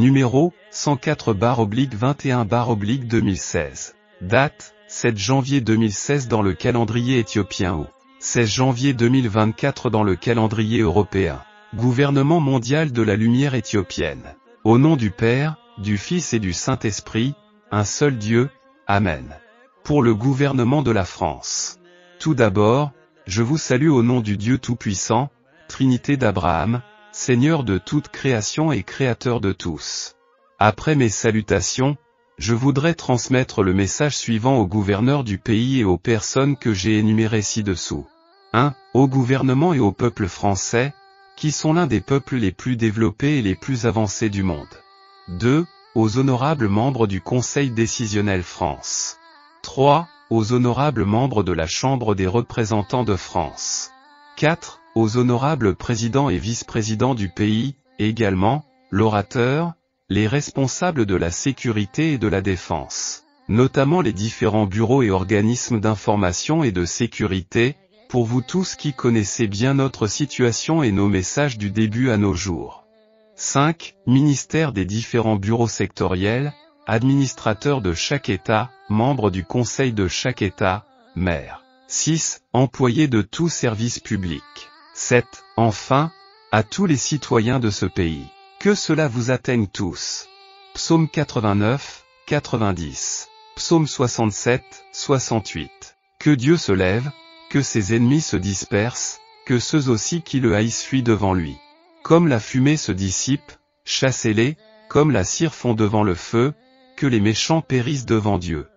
numéro 104-21-2016. Date 7 janvier 2016 dans le calendrier éthiopien ou 16 janvier 2024 dans le calendrier européen. Gouvernement mondial de la lumière éthiopienne. Au nom du Père, du Fils et du Saint-Esprit, un seul Dieu, Amen. Pour le gouvernement de la France. Tout d'abord, je vous salue au nom du Dieu Tout-Puissant, Trinité d'Abraham, Seigneur de toute création et Créateur de tous. Après mes salutations, je voudrais transmettre le message suivant au gouverneur du pays et aux personnes que j'ai énumérées ci-dessous. 1. Au gouvernement et au peuple français, qui sont l'un des peuples les plus développés et les plus avancés du monde. 2. Aux honorables membres du Conseil décisionnel France. 3. Aux honorables membres de la Chambre des représentants de France. 4 aux honorables présidents et vice-présidents du pays, également, l'orateur, les responsables de la sécurité et de la défense, notamment les différents bureaux et organismes d'information et de sécurité, pour vous tous qui connaissez bien notre situation et nos messages du début à nos jours. 5. Ministère des différents bureaux sectoriels, administrateurs de chaque État, membres du Conseil de chaque État, maire. 6. Employés de tout service public. 7. Enfin, à tous les citoyens de ce pays. Que cela vous atteigne tous. Psaume 89, 90. Psaume 67, 68. Que Dieu se lève, que ses ennemis se dispersent, que ceux aussi qui le haïssent fuient devant lui. Comme la fumée se dissipe, chassez-les, comme la cire fond devant le feu, que les méchants périssent devant Dieu.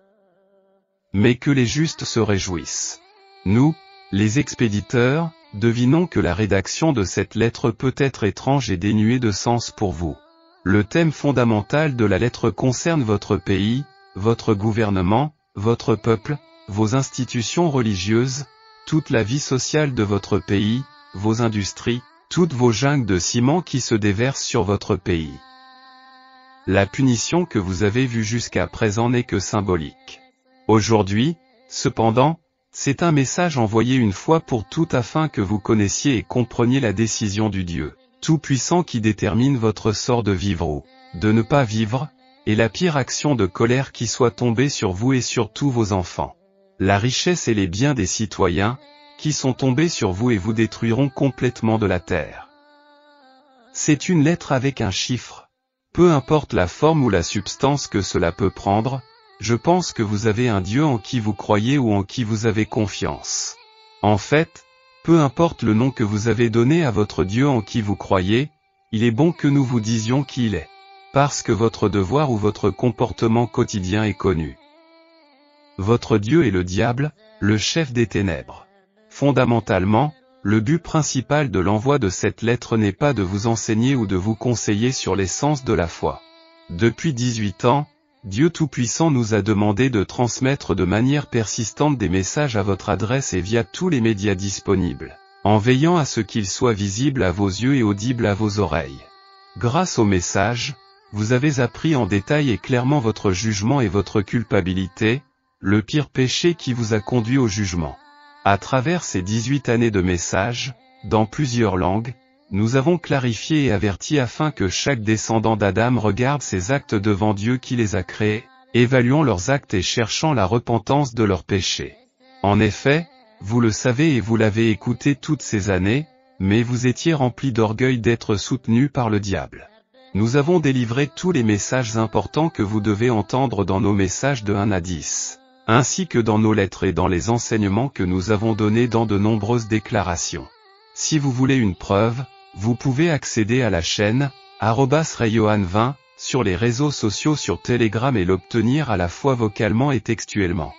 Mais que les justes se réjouissent. Nous, les expéditeurs, devinons que la rédaction de cette lettre peut être étrange et dénuée de sens pour vous. Le thème fondamental de la lettre concerne votre pays, votre gouvernement, votre peuple, vos institutions religieuses, toute la vie sociale de votre pays, vos industries, toutes vos jungles de ciment qui se déversent sur votre pays. La punition que vous avez vue jusqu'à présent n'est que symbolique. Aujourd'hui, cependant, c'est un message envoyé une fois pour toutes afin que vous connaissiez et compreniez la décision du Dieu Tout-Puissant qui détermine votre sort de vivre ou de ne pas vivre, et la pire action de colère qui soit tombée sur vous et sur tous vos enfants. La richesse et les biens des citoyens, qui sont tombés sur vous et vous détruiront complètement de la terre. C'est une lettre avec un chiffre. Peu importe la forme ou la substance que cela peut prendre, je pense que vous avez un Dieu en qui vous croyez ou en qui vous avez confiance. En fait, peu importe le nom que vous avez donné à votre Dieu en qui vous croyez, il est bon que nous vous disions qui il est. Parce que votre devoir ou votre comportement quotidien est connu. Votre Dieu est le diable, le chef des ténèbres. Fondamentalement, le but principal de l'envoi de cette lettre n'est pas de vous enseigner ou de vous conseiller sur l'essence de la foi. Depuis 18 ans, Dieu Tout-Puissant nous a demandé de transmettre de manière persistante des messages à votre adresse et via tous les médias disponibles, en veillant à ce qu'ils soient visibles à vos yeux et audibles à vos oreilles. Grâce aux messages, vous avez appris en détail et clairement votre jugement et votre culpabilité, le pire péché qui vous a conduit au jugement. À travers ces 18 années de messages, dans plusieurs langues, nous avons clarifié et averti afin que chaque descendant d'Adam regarde ses actes devant Dieu qui les a créés, évaluant leurs actes et cherchant la repentance de leurs péchés. En effet, vous le savez et vous l'avez écouté toutes ces années, mais vous étiez rempli d'orgueil d'être soutenu par le diable. Nous avons délivré tous les messages importants que vous devez entendre dans nos messages de 1 à 10, ainsi que dans nos lettres et dans les enseignements que nous avons donnés dans de nombreuses déclarations. Si vous voulez une preuve, vous pouvez accéder à la chaîne @rayohan20 sur les réseaux sociaux sur Telegram et l'obtenir à la fois vocalement et textuellement.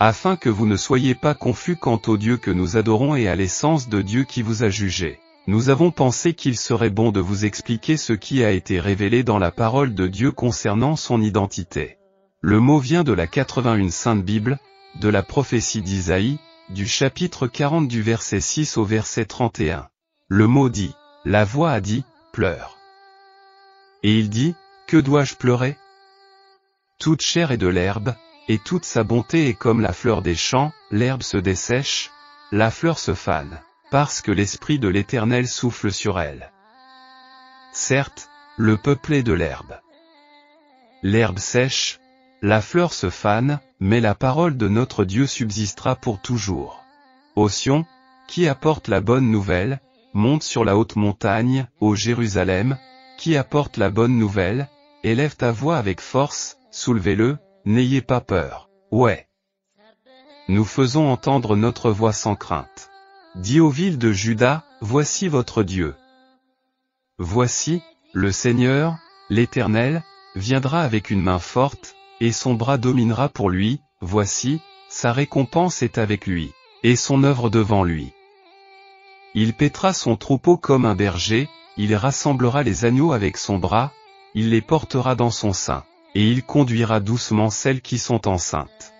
Afin que vous ne soyez pas confus quant au Dieu que nous adorons et à l'essence de Dieu qui vous a jugé. Nous avons pensé qu'il serait bon de vous expliquer ce qui a été révélé dans la parole de Dieu concernant son identité. Le mot vient de la 81 Sainte Bible, de la prophétie d'Isaïe, du chapitre 40 du verset 6 au verset 31. Le mot dit la voix a dit, pleure. Et il dit, que dois-je pleurer Toute chair est de l'herbe, et toute sa bonté est comme la fleur des champs, l'herbe se dessèche, la fleur se fane, parce que l'Esprit de l'Éternel souffle sur elle. Certes, le peuple est de l'herbe. L'herbe sèche, la fleur se fane, mais la parole de notre Dieu subsistera pour toujours. Ô Sion, qui apporte la bonne nouvelle, Monte sur la haute montagne, ô Jérusalem, qui apporte la bonne nouvelle, élève ta voix avec force, soulevez-le, n'ayez pas peur. Ouais. Nous faisons entendre notre voix sans crainte. Dis aux villes de Juda, voici votre Dieu. Voici, le Seigneur, l'Éternel, viendra avec une main forte, et son bras dominera pour lui, voici, sa récompense est avec lui, et son œuvre devant lui. Il pètera son troupeau comme un berger, il rassemblera les agneaux avec son bras, il les portera dans son sein, et il conduira doucement celles qui sont enceintes.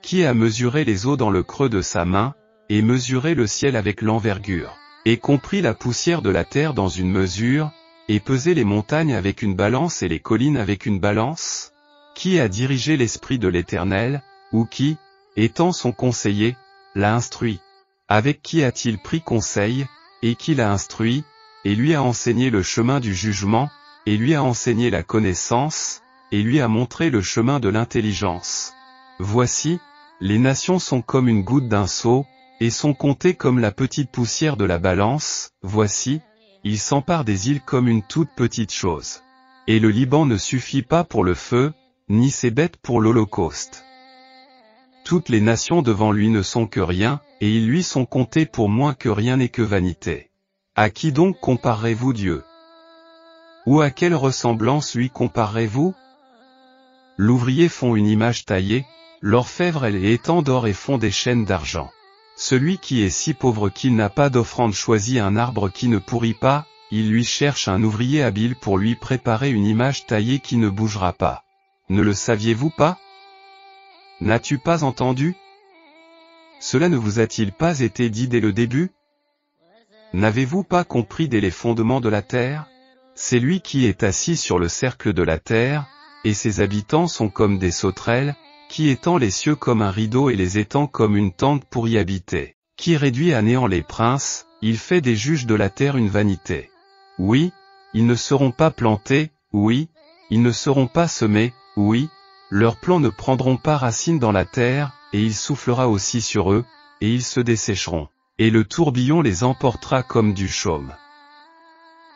Qui a mesuré les eaux dans le creux de sa main, et mesuré le ciel avec l'envergure, et compris la poussière de la terre dans une mesure, et pesé les montagnes avec une balance et les collines avec une balance Qui a dirigé l'esprit de l'Éternel, ou qui, étant son conseiller, l'a instruit avec qui a-t-il pris conseil, et qui l'a instruit, et lui a enseigné le chemin du jugement, et lui a enseigné la connaissance, et lui a montré le chemin de l'intelligence. Voici, les nations sont comme une goutte d'un seau, et sont comptées comme la petite poussière de la balance, voici, il s'empare des îles comme une toute petite chose. Et le Liban ne suffit pas pour le feu, ni ses bêtes pour l'Holocauste toutes les nations devant lui ne sont que rien, et ils lui sont comptés pour moins que rien et que vanité. À qui donc comparez-vous Dieu Ou à quelle ressemblance lui comparez-vous L'ouvrier font une image taillée, l'orfèvre elle est en d'or et font des chaînes d'argent. Celui qui est si pauvre qu'il n'a pas d'offrande choisit un arbre qui ne pourrit pas, il lui cherche un ouvrier habile pour lui préparer une image taillée qui ne bougera pas. Ne le saviez-vous pas N'as-tu pas entendu Cela ne vous a-t-il pas été dit dès le début N'avez-vous pas compris dès les fondements de la terre C'est lui qui est assis sur le cercle de la terre, et ses habitants sont comme des sauterelles, qui étend les cieux comme un rideau et les étend comme une tente pour y habiter, qui réduit à néant les princes, il fait des juges de la terre une vanité. Oui, ils ne seront pas plantés, oui, ils ne seront pas semés, oui, leurs plans ne prendront pas racine dans la terre, et il soufflera aussi sur eux, et ils se dessécheront. Et le tourbillon les emportera comme du chaume.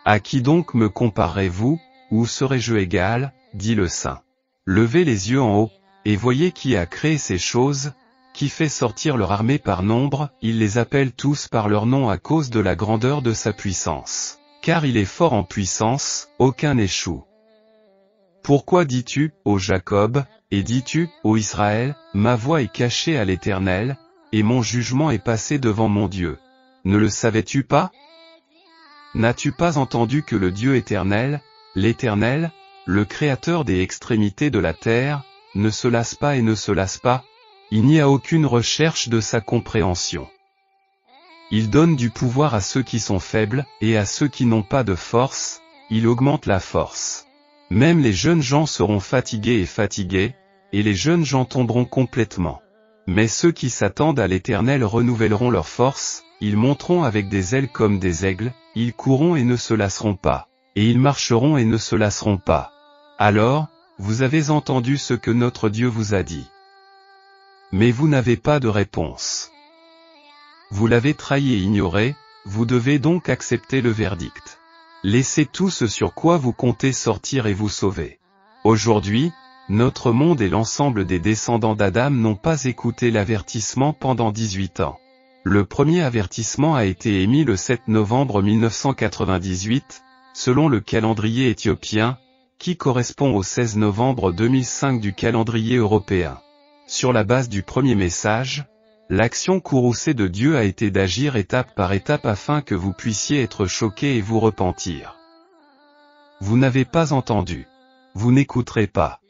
À qui donc me comparez-vous, ou serai-je égal, dit le saint. Levez les yeux en haut, et voyez qui a créé ces choses, qui fait sortir leur armée par nombre, il les appelle tous par leur nom à cause de la grandeur de sa puissance. Car il est fort en puissance, aucun n'échoue. Pourquoi dis-tu, ô Jacob, et dis-tu, ô Israël, ma voix est cachée à l'Éternel, et mon jugement est passé devant mon Dieu Ne le savais-tu pas N'as-tu pas entendu que le Dieu éternel, l'Éternel, le Créateur des extrémités de la terre, ne se lasse pas et ne se lasse pas Il n'y a aucune recherche de sa compréhension. Il donne du pouvoir à ceux qui sont faibles, et à ceux qui n'ont pas de force, il augmente la force. Même les jeunes gens seront fatigués et fatigués, et les jeunes gens tomberont complètement. Mais ceux qui s'attendent à l'Éternel renouvelleront leurs forces, ils monteront avec des ailes comme des aigles, ils courront et ne se lasseront pas, et ils marcheront et ne se lasseront pas. Alors, vous avez entendu ce que notre Dieu vous a dit. Mais vous n'avez pas de réponse. Vous l'avez trahi et ignoré, vous devez donc accepter le verdict. Laissez tout ce sur quoi vous comptez sortir et vous sauver. Aujourd'hui, notre monde et l'ensemble des descendants d'Adam n'ont pas écouté l'avertissement pendant 18 ans. Le premier avertissement a été émis le 7 novembre 1998, selon le calendrier éthiopien, qui correspond au 16 novembre 2005 du calendrier européen. Sur la base du premier message, L'action courroucée de Dieu a été d'agir étape par étape afin que vous puissiez être choqué et vous repentir. Vous n'avez pas entendu. Vous n'écouterez pas.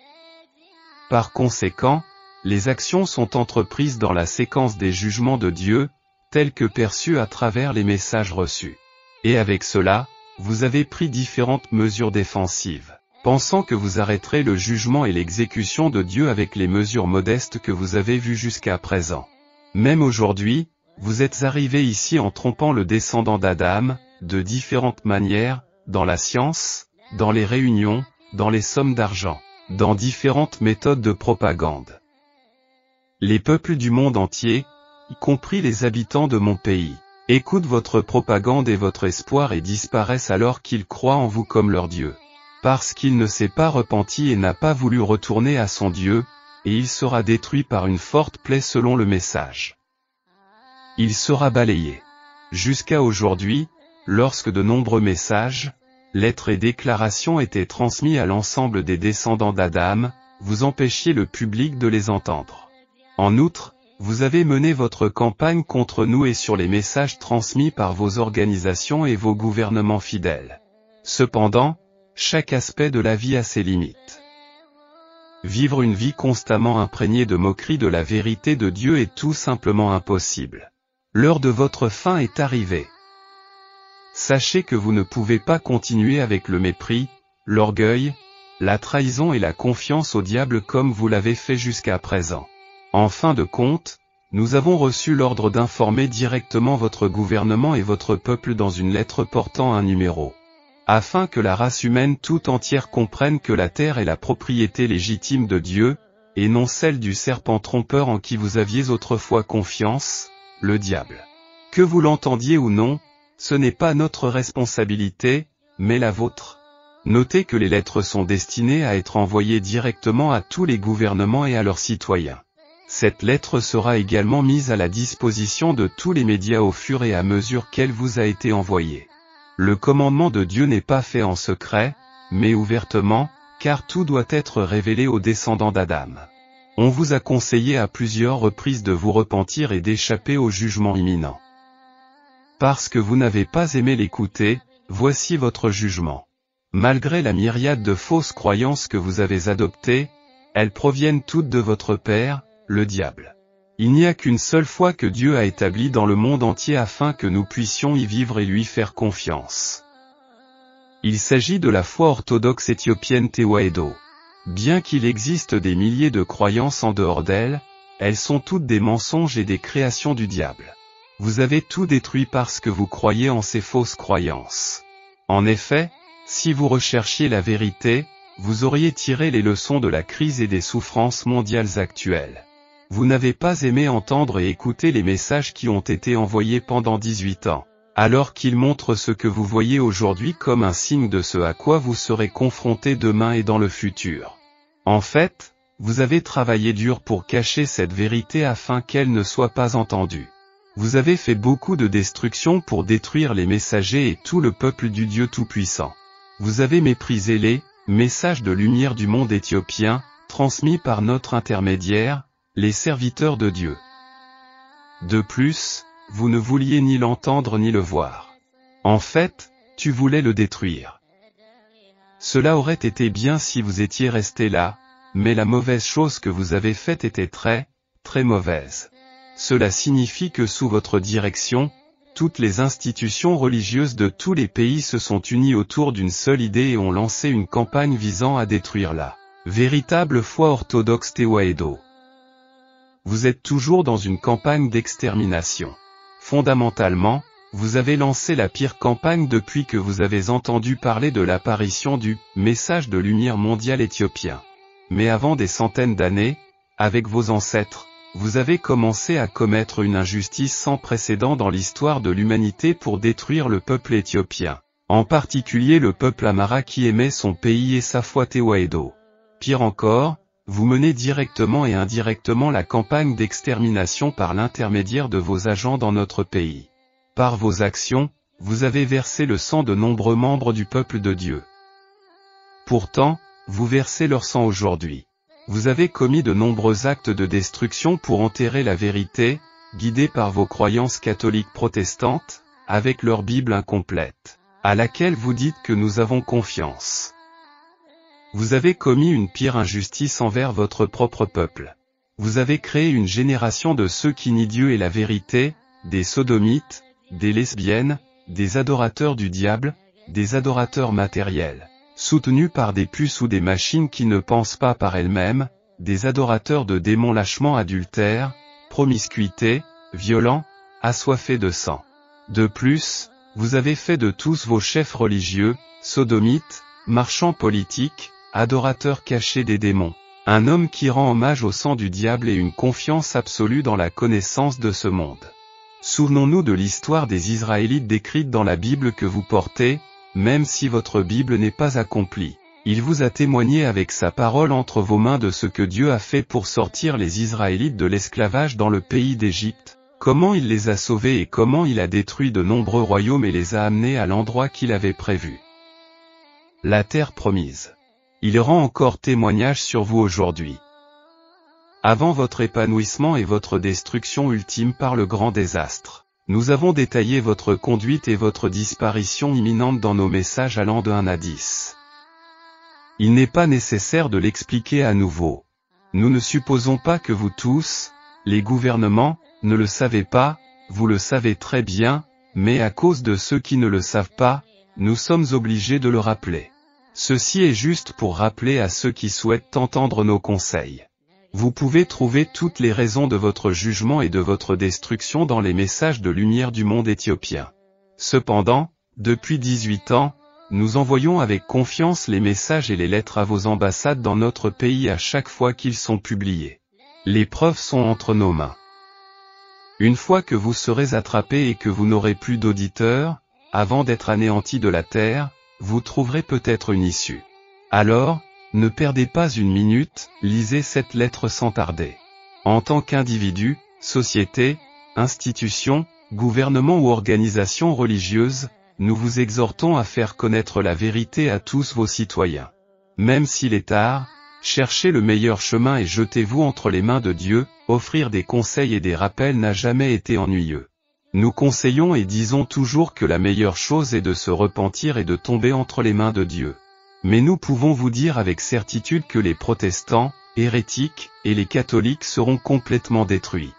Par conséquent, les actions sont entreprises dans la séquence des jugements de Dieu, tels que perçus à travers les messages reçus. Et avec cela, vous avez pris différentes mesures défensives, pensant que vous arrêterez le jugement et l'exécution de Dieu avec les mesures modestes que vous avez vues jusqu'à présent. Même aujourd'hui, vous êtes arrivé ici en trompant le descendant d'Adam, de différentes manières, dans la science, dans les réunions, dans les sommes d'argent, dans différentes méthodes de propagande. Les peuples du monde entier, y compris les habitants de mon pays, écoutent votre propagande et votre espoir et disparaissent alors qu'ils croient en vous comme leur Dieu. Parce qu'il ne s'est pas repenti et n'a pas voulu retourner à son Dieu, et il sera détruit par une forte plaie selon le message. Il sera balayé. Jusqu'à aujourd'hui, lorsque de nombreux messages, lettres et déclarations étaient transmis à l'ensemble des descendants d'Adam, vous empêchiez le public de les entendre. En outre, vous avez mené votre campagne contre nous et sur les messages transmis par vos organisations et vos gouvernements fidèles. Cependant, chaque aspect de la vie a ses limites. Vivre une vie constamment imprégnée de moquerie de la vérité de Dieu est tout simplement impossible. L'heure de votre fin est arrivée. Sachez que vous ne pouvez pas continuer avec le mépris, l'orgueil, la trahison et la confiance au diable comme vous l'avez fait jusqu'à présent. En fin de compte, nous avons reçu l'ordre d'informer directement votre gouvernement et votre peuple dans une lettre portant un numéro afin que la race humaine tout entière comprenne que la terre est la propriété légitime de Dieu, et non celle du serpent trompeur en qui vous aviez autrefois confiance, le diable. Que vous l'entendiez ou non, ce n'est pas notre responsabilité, mais la vôtre. Notez que les lettres sont destinées à être envoyées directement à tous les gouvernements et à leurs citoyens. Cette lettre sera également mise à la disposition de tous les médias au fur et à mesure qu'elle vous a été envoyée. Le commandement de Dieu n'est pas fait en secret, mais ouvertement, car tout doit être révélé aux descendants d'Adam. On vous a conseillé à plusieurs reprises de vous repentir et d'échapper au jugement imminent. Parce que vous n'avez pas aimé l'écouter, voici votre jugement. Malgré la myriade de fausses croyances que vous avez adoptées, elles proviennent toutes de votre Père, le diable. Il n'y a qu'une seule foi que Dieu a établie dans le monde entier afin que nous puissions y vivre et lui faire confiance. Il s'agit de la foi orthodoxe éthiopienne Tewaedo. Bien qu'il existe des milliers de croyances en dehors d'elle, elles sont toutes des mensonges et des créations du diable. Vous avez tout détruit parce que vous croyez en ces fausses croyances. En effet, si vous recherchiez la vérité, vous auriez tiré les leçons de la crise et des souffrances mondiales actuelles. Vous n'avez pas aimé entendre et écouter les messages qui ont été envoyés pendant 18 ans, alors qu'ils montrent ce que vous voyez aujourd'hui comme un signe de ce à quoi vous serez confronté demain et dans le futur. En fait, vous avez travaillé dur pour cacher cette vérité afin qu'elle ne soit pas entendue. Vous avez fait beaucoup de destruction pour détruire les messagers et tout le peuple du Dieu Tout-Puissant. Vous avez méprisé les messages de lumière du monde éthiopien, transmis par notre intermédiaire, les serviteurs de Dieu. De plus, vous ne vouliez ni l'entendre ni le voir. En fait, tu voulais le détruire. Cela aurait été bien si vous étiez resté là, mais la mauvaise chose que vous avez faite était très, très mauvaise. Cela signifie que sous votre direction, toutes les institutions religieuses de tous les pays se sont unies autour d'une seule idée et ont lancé une campagne visant à détruire la véritable foi orthodoxe Tewaedo vous êtes toujours dans une campagne d'extermination. Fondamentalement, vous avez lancé la pire campagne depuis que vous avez entendu parler de l'apparition du message de lumière mondiale éthiopien. Mais avant des centaines d'années, avec vos ancêtres, vous avez commencé à commettre une injustice sans précédent dans l'histoire de l'humanité pour détruire le peuple éthiopien, en particulier le peuple amara qui aimait son pays et sa foi Tewaedo. Pire encore, vous menez directement et indirectement la campagne d'extermination par l'intermédiaire de vos agents dans notre pays. Par vos actions, vous avez versé le sang de nombreux membres du peuple de Dieu. Pourtant, vous versez leur sang aujourd'hui. Vous avez commis de nombreux actes de destruction pour enterrer la vérité, guidés par vos croyances catholiques protestantes, avec leur Bible incomplète, à laquelle vous dites que nous avons confiance. Vous avez commis une pire injustice envers votre propre peuple. Vous avez créé une génération de ceux qui nient Dieu et la vérité, des sodomites, des lesbiennes, des adorateurs du diable, des adorateurs matériels, soutenus par des puces ou des machines qui ne pensent pas par elles-mêmes, des adorateurs de démons lâchement adultères, promiscuités, violents, assoiffés de sang. De plus, vous avez fait de tous vos chefs religieux, sodomites, marchands politiques, adorateur caché des démons. Un homme qui rend hommage au sang du diable et une confiance absolue dans la connaissance de ce monde. Souvenons-nous de l'histoire des Israélites décrite dans la Bible que vous portez, même si votre Bible n'est pas accomplie. Il vous a témoigné avec sa parole entre vos mains de ce que Dieu a fait pour sortir les Israélites de l'esclavage dans le pays d'Égypte, comment il les a sauvés et comment il a détruit de nombreux royaumes et les a amenés à l'endroit qu'il avait prévu. La terre promise il rend encore témoignage sur vous aujourd'hui. Avant votre épanouissement et votre destruction ultime par le grand désastre. Nous avons détaillé votre conduite et votre disparition imminente dans nos messages allant de 1 à 10. Il n'est pas nécessaire de l'expliquer à nouveau. Nous ne supposons pas que vous tous, les gouvernements, ne le savez pas, vous le savez très bien, mais à cause de ceux qui ne le savent pas, nous sommes obligés de le rappeler. Ceci est juste pour rappeler à ceux qui souhaitent entendre nos conseils. Vous pouvez trouver toutes les raisons de votre jugement et de votre destruction dans les messages de lumière du monde éthiopien. Cependant, depuis 18 ans, nous envoyons avec confiance les messages et les lettres à vos ambassades dans notre pays à chaque fois qu'ils sont publiés. Les preuves sont entre nos mains. Une fois que vous serez attrapés et que vous n'aurez plus d'auditeurs, avant d'être anéantis de la terre, vous trouverez peut-être une issue. Alors, ne perdez pas une minute, lisez cette lettre sans tarder. En tant qu'individu, société, institution, gouvernement ou organisation religieuse, nous vous exhortons à faire connaître la vérité à tous vos citoyens. Même s'il est tard, cherchez le meilleur chemin et jetez-vous entre les mains de Dieu, offrir des conseils et des rappels n'a jamais été ennuyeux. Nous conseillons et disons toujours que la meilleure chose est de se repentir et de tomber entre les mains de Dieu. Mais nous pouvons vous dire avec certitude que les protestants, hérétiques, et les catholiques seront complètement détruits.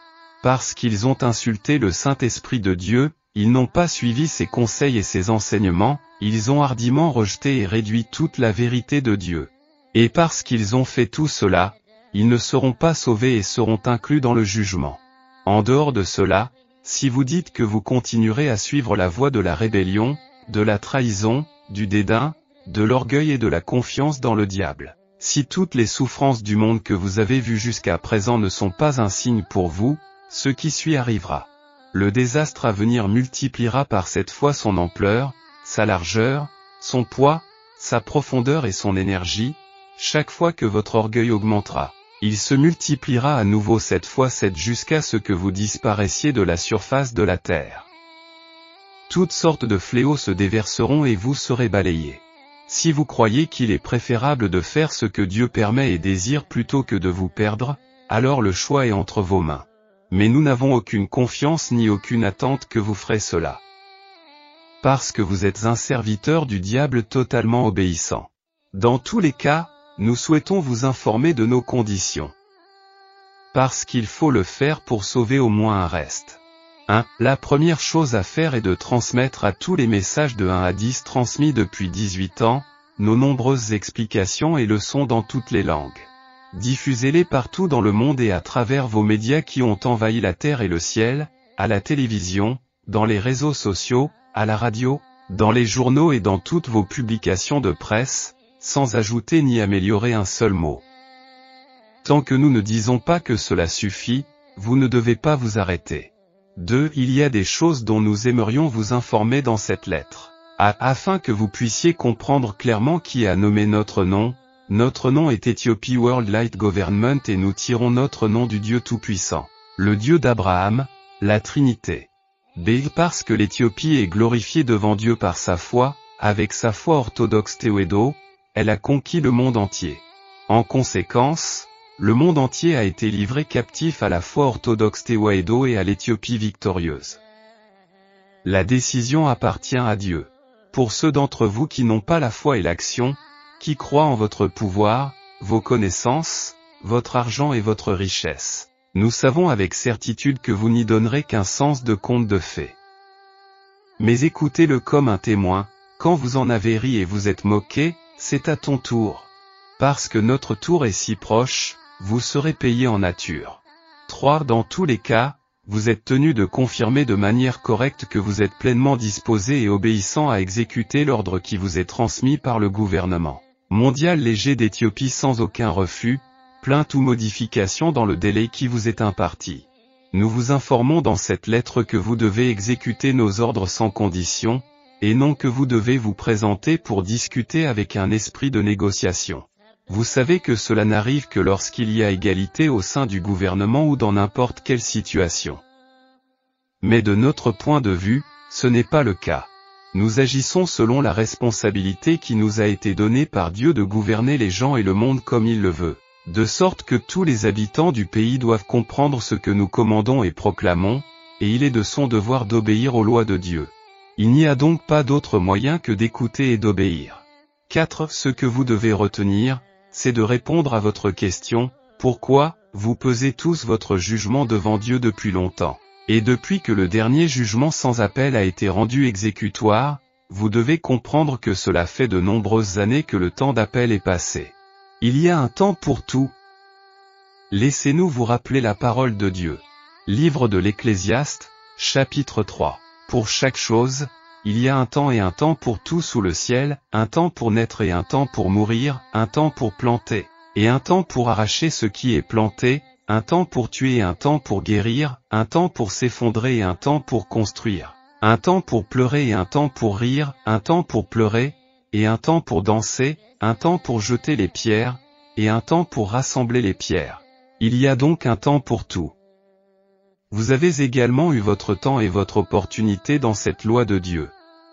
Parce qu'ils ont insulté le Saint-Esprit de Dieu, ils n'ont pas suivi ses conseils et ses enseignements, ils ont hardiment rejeté et réduit toute la vérité de Dieu. Et parce qu'ils ont fait tout cela, ils ne seront pas sauvés et seront inclus dans le jugement. En dehors de cela, si vous dites que vous continuerez à suivre la voie de la rébellion, de la trahison, du dédain, de l'orgueil et de la confiance dans le diable. Si toutes les souffrances du monde que vous avez vues jusqu'à présent ne sont pas un signe pour vous, ce qui suit arrivera. Le désastre à venir multipliera par cette fois son ampleur, sa largeur, son poids, sa profondeur et son énergie, chaque fois que votre orgueil augmentera. Il se multipliera à nouveau cette fois sept jusqu'à ce que vous disparaissiez de la surface de la terre. Toutes sortes de fléaux se déverseront et vous serez balayés. Si vous croyez qu'il est préférable de faire ce que Dieu permet et désire plutôt que de vous perdre, alors le choix est entre vos mains. Mais nous n'avons aucune confiance ni aucune attente que vous ferez cela. Parce que vous êtes un serviteur du diable totalement obéissant. Dans tous les cas, nous souhaitons vous informer de nos conditions. Parce qu'il faut le faire pour sauver au moins un reste. 1. Hein, la première chose à faire est de transmettre à tous les messages de 1 à 10 transmis depuis 18 ans, nos nombreuses explications et leçons dans toutes les langues. Diffusez-les partout dans le monde et à travers vos médias qui ont envahi la terre et le ciel, à la télévision, dans les réseaux sociaux, à la radio, dans les journaux et dans toutes vos publications de presse, sans ajouter ni améliorer un seul mot. Tant que nous ne disons pas que cela suffit, vous ne devez pas vous arrêter. 2. Il y a des choses dont nous aimerions vous informer dans cette lettre. A, afin que vous puissiez comprendre clairement qui a nommé notre nom, notre nom est Ethiopie World Light Government et nous tirons notre nom du Dieu Tout-Puissant, le Dieu d'Abraham, la Trinité. B. Parce que l'Éthiopie est glorifiée devant Dieu par sa foi, avec sa foi orthodoxe théoédo, elle a conquis le monde entier. En conséquence, le monde entier a été livré captif à la foi orthodoxe Tewaedo et à l'Éthiopie victorieuse. La décision appartient à Dieu. Pour ceux d'entre vous qui n'ont pas la foi et l'action, qui croient en votre pouvoir, vos connaissances, votre argent et votre richesse, nous savons avec certitude que vous n'y donnerez qu'un sens de compte de fait. Mais écoutez-le comme un témoin, quand vous en avez ri et vous êtes moqué, c'est à ton tour. Parce que notre tour est si proche, vous serez payé en nature. 3. Dans tous les cas, vous êtes tenu de confirmer de manière correcte que vous êtes pleinement disposé et obéissant à exécuter l'ordre qui vous est transmis par le gouvernement mondial léger d'Éthiopie sans aucun refus, plainte ou modification dans le délai qui vous est imparti. Nous vous informons dans cette lettre que vous devez exécuter nos ordres sans condition, et non que vous devez vous présenter pour discuter avec un esprit de négociation. Vous savez que cela n'arrive que lorsqu'il y a égalité au sein du gouvernement ou dans n'importe quelle situation. Mais de notre point de vue, ce n'est pas le cas. Nous agissons selon la responsabilité qui nous a été donnée par Dieu de gouverner les gens et le monde comme il le veut, de sorte que tous les habitants du pays doivent comprendre ce que nous commandons et proclamons, et il est de son devoir d'obéir aux lois de Dieu. Il n'y a donc pas d'autre moyen que d'écouter et d'obéir. 4. Ce que vous devez retenir, c'est de répondre à votre question, pourquoi, vous pesez tous votre jugement devant Dieu depuis longtemps. Et depuis que le dernier jugement sans appel a été rendu exécutoire, vous devez comprendre que cela fait de nombreuses années que le temps d'appel est passé. Il y a un temps pour tout. Laissez-nous vous rappeler la parole de Dieu. Livre de l'Ecclésiaste, chapitre 3. Pour chaque chose, il y a un temps et un temps pour tout sous le ciel, un temps pour naître et un temps pour mourir, un temps pour planter, et un temps pour arracher ce qui est planté, un temps pour tuer et un temps pour guérir, un temps pour s'effondrer et un temps pour construire, un temps pour pleurer et un temps pour rire, un temps pour pleurer, et un temps pour danser, un temps pour jeter les pierres, et un temps pour rassembler les pierres. Il y a donc un temps pour tout. Vous avez également eu votre temps et votre opportunité dans cette loi de Dieu.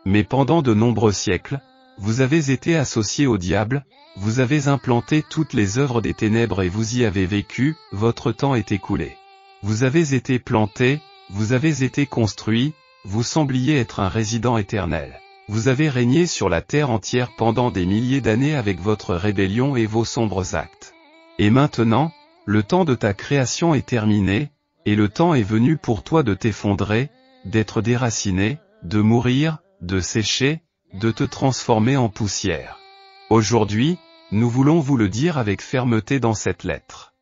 Mais pendant de nombreux siècles, vous avez été associé au diable, vous avez implanté toutes les œuvres des ténèbres et vous y avez vécu, votre temps est écoulé. Vous avez été planté, vous avez été construit, vous sembliez être un résident éternel. Vous avez régné sur la terre entière pendant des milliers d'années avec votre rébellion et vos sombres actes. Et maintenant, le temps de ta création est terminé, et le temps est venu pour toi de t'effondrer, d'être déraciné, de mourir, de sécher, de te transformer en poussière. Aujourd'hui, nous voulons vous le dire avec fermeté dans cette lettre.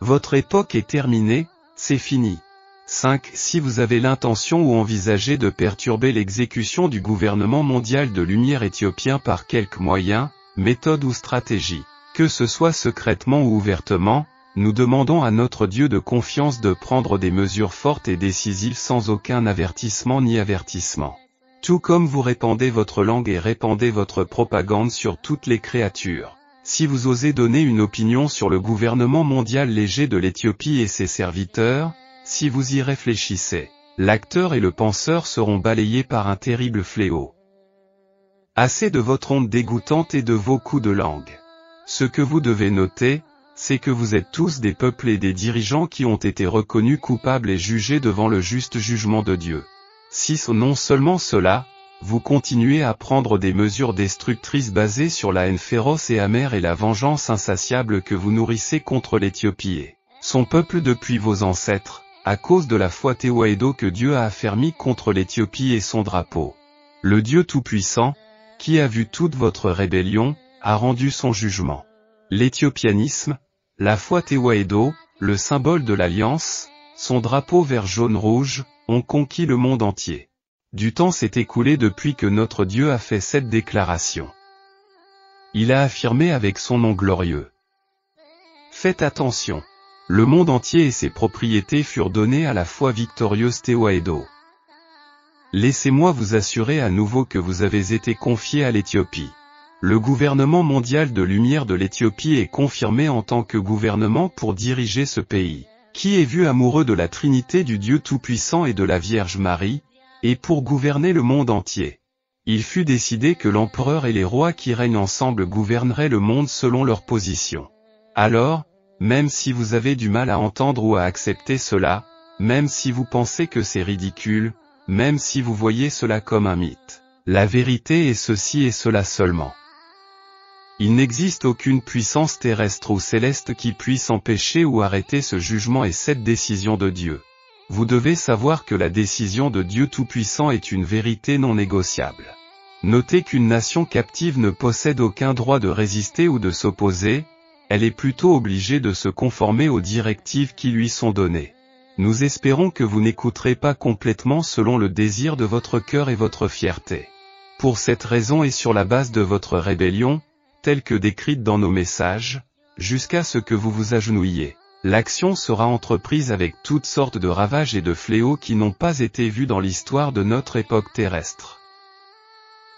Votre époque est terminée, c'est fini. 5. Si vous avez l'intention ou envisagez de perturber l'exécution du gouvernement mondial de lumière éthiopien par quelque moyen, méthode ou stratégie, que ce soit secrètement ou ouvertement, nous demandons à notre Dieu de confiance de prendre des mesures fortes et décisives sans aucun avertissement ni avertissement. Tout comme vous répandez votre langue et répandez votre propagande sur toutes les créatures. Si vous osez donner une opinion sur le gouvernement mondial léger de l'Éthiopie et ses serviteurs, si vous y réfléchissez, l'acteur et le penseur seront balayés par un terrible fléau. Assez de votre honte dégoûtante et de vos coups de langue. Ce que vous devez noter, c'est que vous êtes tous des peuples et des dirigeants qui ont été reconnus coupables et jugés devant le juste jugement de Dieu. Si non seulement cela, vous continuez à prendre des mesures destructrices basées sur la haine féroce et amère et la vengeance insatiable que vous nourrissez contre l'Éthiopie et son peuple depuis vos ancêtres, à cause de la foi Tewaedo que Dieu a affermie contre l'Éthiopie et son drapeau. Le Dieu Tout-Puissant, qui a vu toute votre rébellion, a rendu son jugement. L'éthiopianisme, la foi Tewaedo, le symbole de l'Alliance, son drapeau vert-jaune-rouge, ont conquis le monde entier. Du temps s'est écoulé depuis que notre Dieu a fait cette déclaration. Il a affirmé avec son nom glorieux. Faites attention. Le monde entier et ses propriétés furent donnés à la foi victorieuse Tewaedo. Laissez-moi vous assurer à nouveau que vous avez été confié à l'Éthiopie. Le gouvernement mondial de lumière de l'Éthiopie est confirmé en tant que gouvernement pour diriger ce pays, qui est vu amoureux de la Trinité du Dieu Tout-Puissant et de la Vierge Marie, et pour gouverner le monde entier. Il fut décidé que l'empereur et les rois qui règnent ensemble gouverneraient le monde selon leur position. Alors, même si vous avez du mal à entendre ou à accepter cela, même si vous pensez que c'est ridicule, même si vous voyez cela comme un mythe, la vérité est ceci et cela seulement. Il n'existe aucune puissance terrestre ou céleste qui puisse empêcher ou arrêter ce jugement et cette décision de Dieu. Vous devez savoir que la décision de Dieu Tout-Puissant est une vérité non négociable. Notez qu'une nation captive ne possède aucun droit de résister ou de s'opposer, elle est plutôt obligée de se conformer aux directives qui lui sont données. Nous espérons que vous n'écouterez pas complètement selon le désir de votre cœur et votre fierté. Pour cette raison et sur la base de votre rébellion, telle que décrite dans nos messages, jusqu'à ce que vous vous agenouillez, L'action sera entreprise avec toutes sortes de ravages et de fléaux qui n'ont pas été vus dans l'histoire de notre époque terrestre.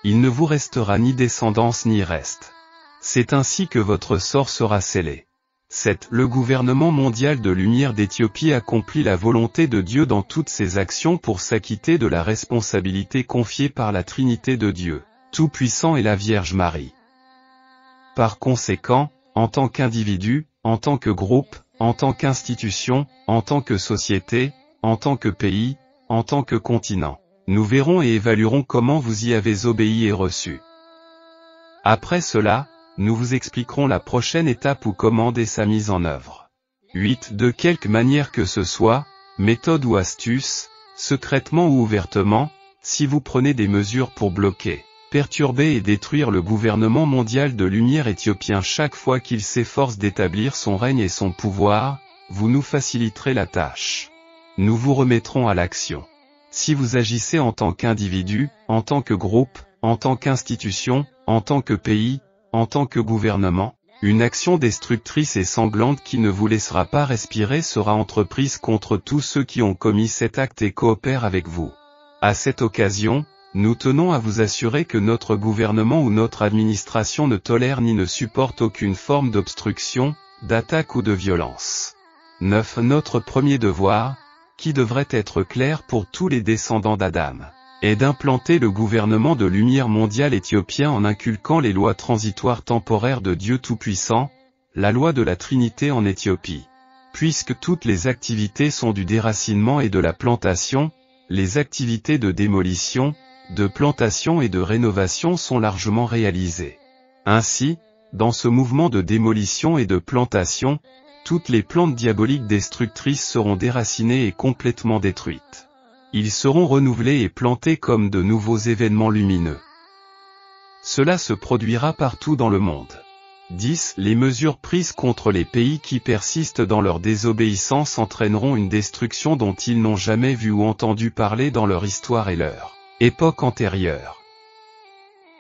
Il ne vous restera ni descendance ni reste. C'est ainsi que votre sort sera scellé. 7. Le gouvernement mondial de lumière d'Éthiopie accomplit la volonté de Dieu dans toutes ses actions pour s'acquitter de la responsabilité confiée par la Trinité de Dieu, Tout-Puissant et la Vierge Marie. Par conséquent, en tant qu'individu, en tant que groupe, en tant qu'institution, en tant que société, en tant que pays, en tant que continent. Nous verrons et évaluerons comment vous y avez obéi et reçu. Après cela, nous vous expliquerons la prochaine étape ou comment sa mise en œuvre. 8. De quelque manière que ce soit, méthode ou astuce, secrètement ou ouvertement, si vous prenez des mesures pour bloquer perturber et détruire le gouvernement mondial de lumière éthiopien chaque fois qu'il s'efforce d'établir son règne et son pouvoir, vous nous faciliterez la tâche. Nous vous remettrons à l'action. Si vous agissez en tant qu'individu, en tant que groupe, en tant qu'institution, en tant que pays, en tant que gouvernement, une action destructrice et sanglante qui ne vous laissera pas respirer sera entreprise contre tous ceux qui ont commis cet acte et coopèrent avec vous. À cette occasion, nous tenons à vous assurer que notre gouvernement ou notre administration ne tolère ni ne supporte aucune forme d'obstruction, d'attaque ou de violence. 9. Notre premier devoir, qui devrait être clair pour tous les descendants d'Adam, est d'implanter le gouvernement de lumière mondiale éthiopien en inculquant les lois transitoires temporaires de Dieu Tout-Puissant, la loi de la Trinité en Éthiopie. Puisque toutes les activités sont du déracinement et de la plantation, les activités de démolition, de plantation et de rénovation sont largement réalisées. Ainsi, dans ce mouvement de démolition et de plantation, toutes les plantes diaboliques destructrices seront déracinées et complètement détruites. Ils seront renouvelés et plantés comme de nouveaux événements lumineux. Cela se produira partout dans le monde. 10. Les mesures prises contre les pays qui persistent dans leur désobéissance entraîneront une destruction dont ils n'ont jamais vu ou entendu parler dans leur histoire et leur Époque antérieure.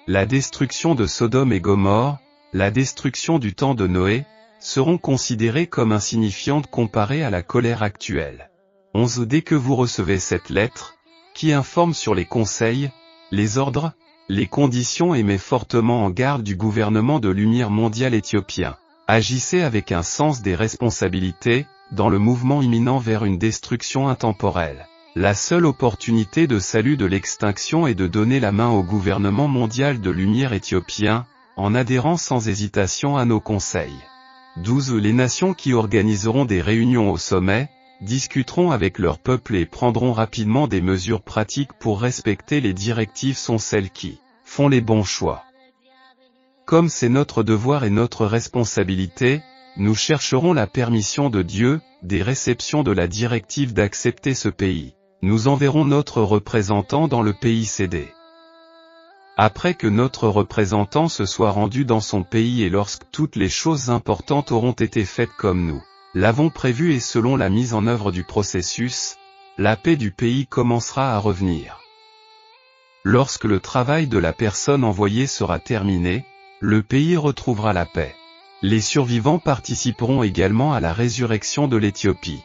La destruction de Sodome et Gomorre, la destruction du temps de Noé, seront considérées comme insignifiantes comparées à la colère actuelle. 11. Dès que vous recevez cette lettre, qui informe sur les conseils, les ordres, les conditions et met fortement en garde du gouvernement de lumière mondiale éthiopien. Agissez avec un sens des responsabilités, dans le mouvement imminent vers une destruction intemporelle. La seule opportunité de salut de l'extinction est de donner la main au gouvernement mondial de lumière éthiopien, en adhérant sans hésitation à nos conseils. 12. Les nations qui organiseront des réunions au sommet, discuteront avec leur peuple et prendront rapidement des mesures pratiques pour respecter les directives sont celles qui font les bons choix. Comme c'est notre devoir et notre responsabilité, nous chercherons la permission de Dieu, des réceptions de la directive d'accepter ce pays nous enverrons notre représentant dans le pays cédé. Après que notre représentant se soit rendu dans son pays et lorsque toutes les choses importantes auront été faites comme nous l'avons prévu et selon la mise en œuvre du processus, la paix du pays commencera à revenir. Lorsque le travail de la personne envoyée sera terminé, le pays retrouvera la paix. Les survivants participeront également à la résurrection de l'Éthiopie.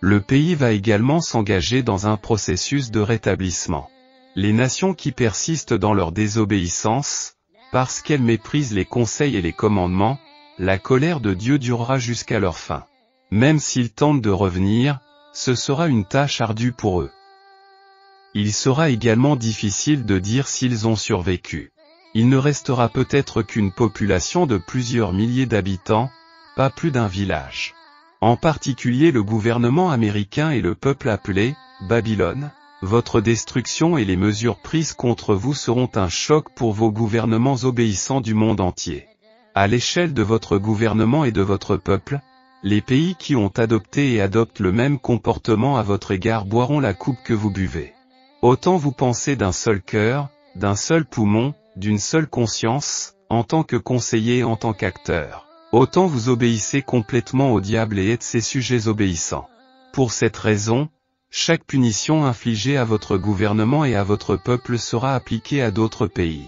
Le pays va également s'engager dans un processus de rétablissement. Les nations qui persistent dans leur désobéissance, parce qu'elles méprisent les conseils et les commandements, la colère de Dieu durera jusqu'à leur fin. Même s'ils tentent de revenir, ce sera une tâche ardue pour eux. Il sera également difficile de dire s'ils ont survécu. Il ne restera peut-être qu'une population de plusieurs milliers d'habitants, pas plus d'un village en particulier le gouvernement américain et le peuple appelé, Babylone, votre destruction et les mesures prises contre vous seront un choc pour vos gouvernements obéissants du monde entier. À l'échelle de votre gouvernement et de votre peuple, les pays qui ont adopté et adoptent le même comportement à votre égard boiront la coupe que vous buvez. Autant vous pensez d'un seul cœur, d'un seul poumon, d'une seule conscience, en tant que conseiller et en tant qu'acteur autant vous obéissez complètement au diable et êtes ses sujets obéissants. Pour cette raison, chaque punition infligée à votre gouvernement et à votre peuple sera appliquée à d'autres pays.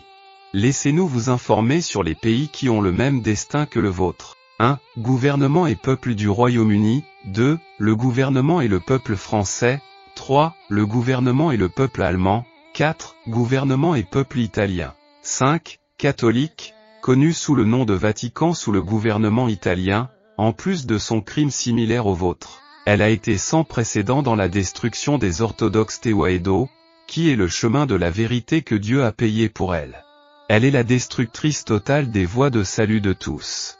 Laissez-nous vous informer sur les pays qui ont le même destin que le vôtre. 1. Gouvernement et peuple du Royaume-Uni. 2. Le gouvernement et le peuple français. 3. Le gouvernement et le peuple allemand. 4. Gouvernement et peuple italien. 5. Catholique, Connue sous le nom de Vatican sous le gouvernement italien, en plus de son crime similaire au vôtre. Elle a été sans précédent dans la destruction des orthodoxes Tewaedo, qui est le chemin de la vérité que Dieu a payé pour elle. Elle est la destructrice totale des voies de salut de tous.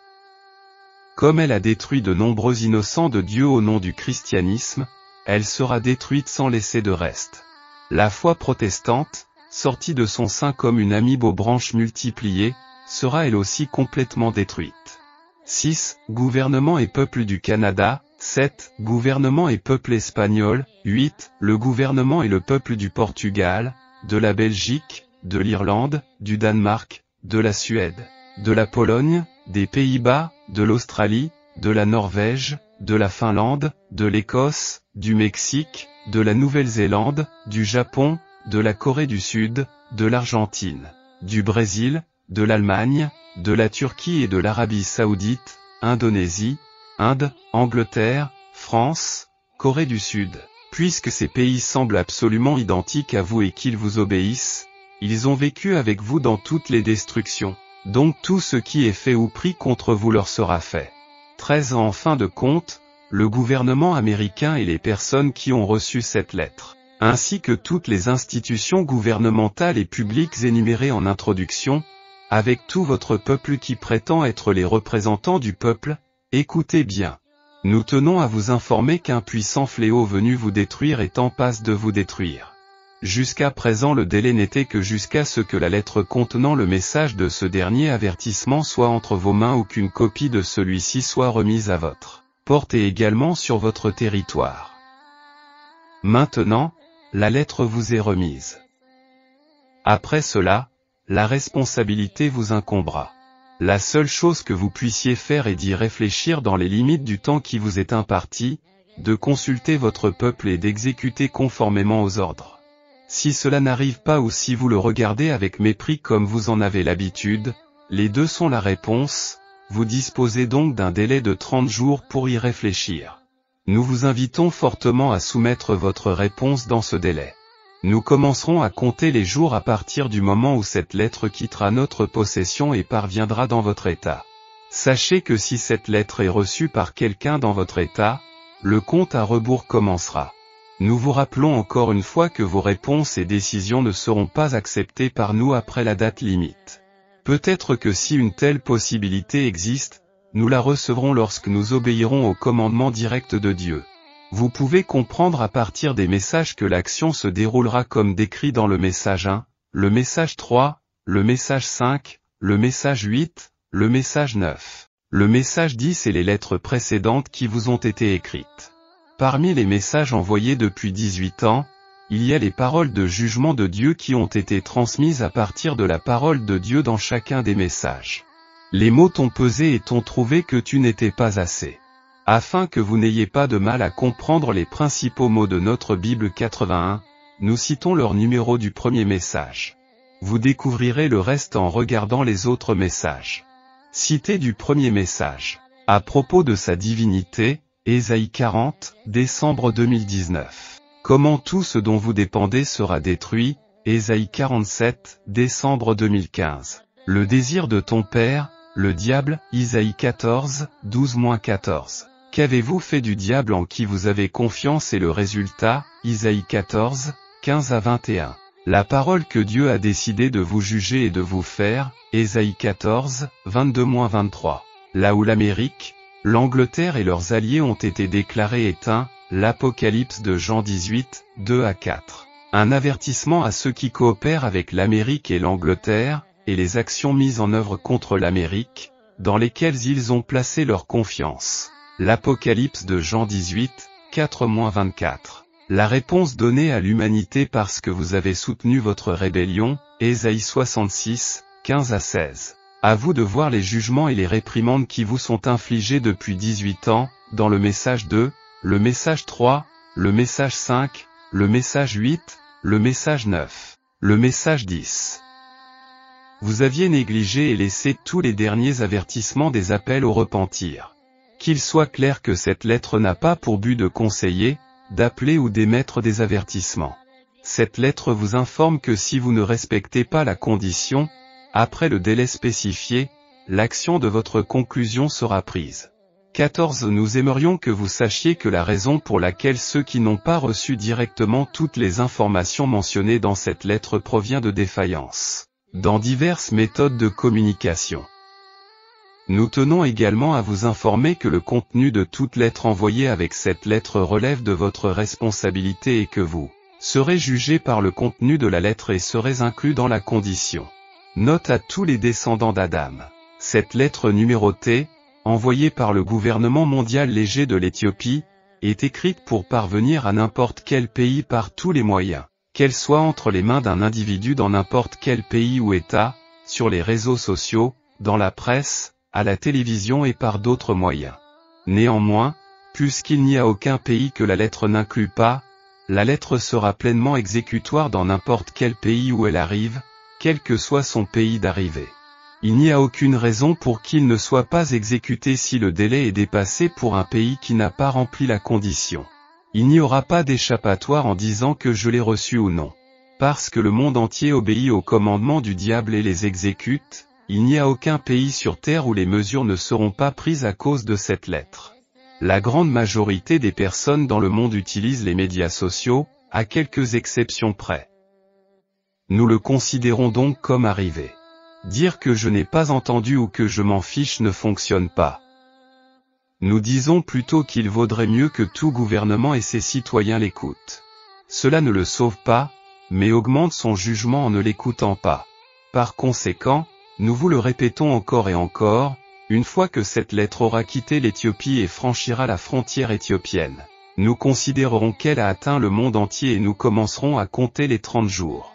Comme elle a détruit de nombreux innocents de Dieu au nom du christianisme, elle sera détruite sans laisser de reste. La foi protestante, sortie de son sein comme une amibe aux branches multipliées, sera elle aussi complètement détruite. 6. Gouvernement et peuple du Canada. 7. Gouvernement et peuple espagnol. 8. Le gouvernement et le peuple du Portugal, de la Belgique, de l'Irlande, du Danemark, de la Suède, de la Pologne, des Pays-Bas, de l'Australie, de la Norvège, de la Finlande, de l'Écosse, du Mexique, de la Nouvelle-Zélande, du Japon, de la Corée du Sud, de l'Argentine, du Brésil, de l'Allemagne, de la Turquie et de l'Arabie saoudite, Indonésie, Inde, Angleterre, France, Corée du Sud. Puisque ces pays semblent absolument identiques à vous et qu'ils vous obéissent, ils ont vécu avec vous dans toutes les destructions. Donc tout ce qui est fait ou pris contre vous leur sera fait. 13 en fin de compte, le gouvernement américain et les personnes qui ont reçu cette lettre, ainsi que toutes les institutions gouvernementales et publiques énumérées en introduction, avec tout votre peuple qui prétend être les représentants du peuple, écoutez bien. Nous tenons à vous informer qu'un puissant fléau venu vous détruire est en passe de vous détruire. Jusqu'à présent le délai n'était que jusqu'à ce que la lettre contenant le message de ce dernier avertissement soit entre vos mains ou qu'une copie de celui-ci soit remise à votre porte et également sur votre territoire. Maintenant, la lettre vous est remise. Après cela, la responsabilité vous incombera. La seule chose que vous puissiez faire est d'y réfléchir dans les limites du temps qui vous est imparti, de consulter votre peuple et d'exécuter conformément aux ordres. Si cela n'arrive pas ou si vous le regardez avec mépris comme vous en avez l'habitude, les deux sont la réponse, vous disposez donc d'un délai de 30 jours pour y réfléchir. Nous vous invitons fortement à soumettre votre réponse dans ce délai. Nous commencerons à compter les jours à partir du moment où cette lettre quittera notre possession et parviendra dans votre état. Sachez que si cette lettre est reçue par quelqu'un dans votre état, le compte à rebours commencera. Nous vous rappelons encore une fois que vos réponses et décisions ne seront pas acceptées par nous après la date limite. Peut-être que si une telle possibilité existe, nous la recevrons lorsque nous obéirons au commandement direct de Dieu. Vous pouvez comprendre à partir des messages que l'action se déroulera comme décrit dans le message 1, le message 3, le message 5, le message 8, le message 9, le message 10 et les lettres précédentes qui vous ont été écrites. Parmi les messages envoyés depuis 18 ans, il y a les paroles de jugement de Dieu qui ont été transmises à partir de la parole de Dieu dans chacun des messages. Les mots t'ont pesé et t'ont trouvé que tu n'étais pas assez afin que vous n'ayez pas de mal à comprendre les principaux mots de notre Bible 81, nous citons leur numéro du premier message. Vous découvrirez le reste en regardant les autres messages. Cité du premier message. À propos de sa divinité, Ésaïe 40, décembre 2019. Comment tout ce dont vous dépendez sera détruit, Ésaïe 47, décembre 2015. Le désir de ton père, le diable, Isaïe 14, 12-14. Qu'avez-vous fait du diable en qui vous avez confiance et le résultat, Isaïe 14, 15 à 21. La parole que Dieu a décidé de vous juger et de vous faire, Isaïe 14, 22-23. Là où l'Amérique, l'Angleterre et leurs alliés ont été déclarés éteints, l'Apocalypse de Jean 18, 2 à 4. Un avertissement à ceux qui coopèrent avec l'Amérique et l'Angleterre, et les actions mises en œuvre contre l'Amérique, dans lesquelles ils ont placé leur confiance. L'Apocalypse de Jean 18, 4-24. La réponse donnée à l'humanité parce que vous avez soutenu votre rébellion, Ésaïe 66, 15 à 16. À vous de voir les jugements et les réprimandes qui vous sont infligés depuis 18 ans, dans le message 2, le message 3, le message 5, le message 8, le message 9, le message 10. Vous aviez négligé et laissé tous les derniers avertissements des appels au repentir. Qu'il soit clair que cette lettre n'a pas pour but de conseiller, d'appeler ou d'émettre des avertissements. Cette lettre vous informe que si vous ne respectez pas la condition, après le délai spécifié, l'action de votre conclusion sera prise. 14. Nous aimerions que vous sachiez que la raison pour laquelle ceux qui n'ont pas reçu directement toutes les informations mentionnées dans cette lettre provient de défaillances dans diverses méthodes de communication. Nous tenons également à vous informer que le contenu de toute lettre envoyée avec cette lettre relève de votre responsabilité et que vous serez jugé par le contenu de la lettre et serez inclus dans la condition. Note à tous les descendants d'Adam. Cette lettre numérotée, envoyée par le gouvernement mondial léger de l'Éthiopie, est écrite pour parvenir à n'importe quel pays par tous les moyens, qu'elle soit entre les mains d'un individu dans n'importe quel pays ou État, sur les réseaux sociaux, dans la presse, à la télévision et par d'autres moyens. Néanmoins, puisqu'il n'y a aucun pays que la lettre n'inclut pas, la lettre sera pleinement exécutoire dans n'importe quel pays où elle arrive, quel que soit son pays d'arrivée. Il n'y a aucune raison pour qu'il ne soit pas exécuté si le délai est dépassé pour un pays qui n'a pas rempli la condition. Il n'y aura pas d'échappatoire en disant que je l'ai reçu ou non. Parce que le monde entier obéit au commandement du diable et les exécute, il n'y a aucun pays sur Terre où les mesures ne seront pas prises à cause de cette lettre. La grande majorité des personnes dans le monde utilisent les médias sociaux, à quelques exceptions près. Nous le considérons donc comme arrivé. Dire que je n'ai pas entendu ou que je m'en fiche ne fonctionne pas. Nous disons plutôt qu'il vaudrait mieux que tout gouvernement et ses citoyens l'écoutent. Cela ne le sauve pas, mais augmente son jugement en ne l'écoutant pas. Par conséquent, nous vous le répétons encore et encore, une fois que cette lettre aura quitté l'Éthiopie et franchira la frontière éthiopienne, nous considérerons qu'elle a atteint le monde entier et nous commencerons à compter les 30 jours.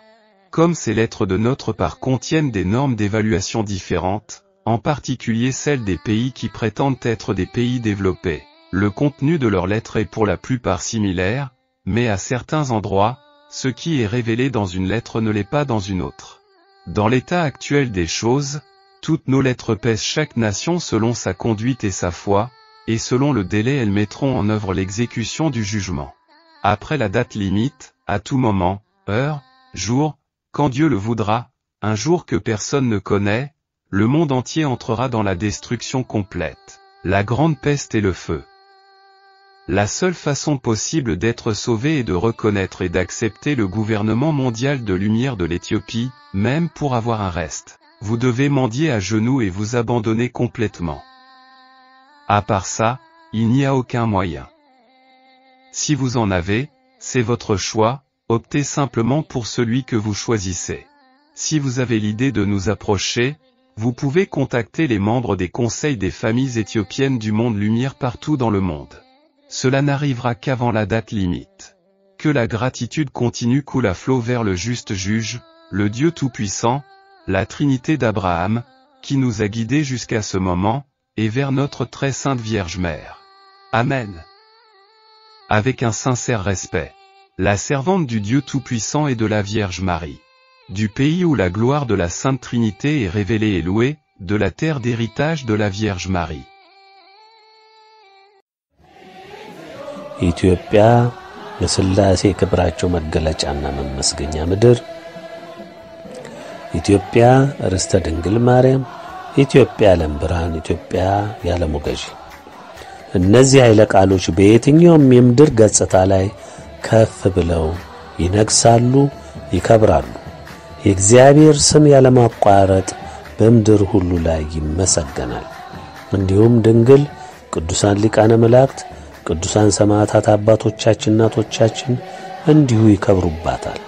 Comme ces lettres de notre part contiennent des normes d'évaluation différentes, en particulier celles des pays qui prétendent être des pays développés, le contenu de leurs lettres est pour la plupart similaire, mais à certains endroits, ce qui est révélé dans une lettre ne l'est pas dans une autre. Dans l'état actuel des choses, toutes nos lettres pèsent chaque nation selon sa conduite et sa foi, et selon le délai elles mettront en œuvre l'exécution du jugement. Après la date limite, à tout moment, heure, jour, quand Dieu le voudra, un jour que personne ne connaît, le monde entier entrera dans la destruction complète. La grande peste et le feu. La seule façon possible d'être sauvé est de reconnaître et d'accepter le gouvernement mondial de lumière de l'Éthiopie, même pour avoir un reste. Vous devez mendier à genoux et vous abandonner complètement. À part ça, il n'y a aucun moyen. Si vous en avez, c'est votre choix, optez simplement pour celui que vous choisissez. Si vous avez l'idée de nous approcher, vous pouvez contacter les membres des conseils des familles éthiopiennes du monde lumière partout dans le monde. Cela n'arrivera qu'avant la date limite. Que la gratitude continue coule à flot vers le juste juge, le Dieu Tout-Puissant, la Trinité d'Abraham, qui nous a guidés jusqu'à ce moment, et vers notre très sainte Vierge Mère. Amen. Avec un sincère respect. La servante du Dieu Tout-Puissant et de la Vierge Marie. Du pays où la gloire de la Sainte Trinité est révélée et louée, de la terre d'héritage de la Vierge Marie. ኢትዮጵያ ለስላሴ ክብራቸው መገለጫና መመስገኛ ምድር፣ ኢትዮጵያ ርስተ ድንግል ማርያም፣ ኢትዮጵያ የዓለም ብርሃን፣ ኢትዮጵያ የዓለሙ ገዢ። እነዚህ ኃይለ ቃሎች በየትኛውም የምድር ገጽታ ላይ ከፍ ብለው ይነግሳሉ፣ ይከብራሉ። የእግዚአብሔር ስም ያለማቋረጥ በምድር ሁሉ ላይ ይመሰገናል። እንዲሁም ድንግል፣ ቅዱሳን ሊቃነ መላእክት ቅዱሳን ሰማዕታት አባቶቻችን እናቶቻችን እንዲሁ ይከብሩባታል።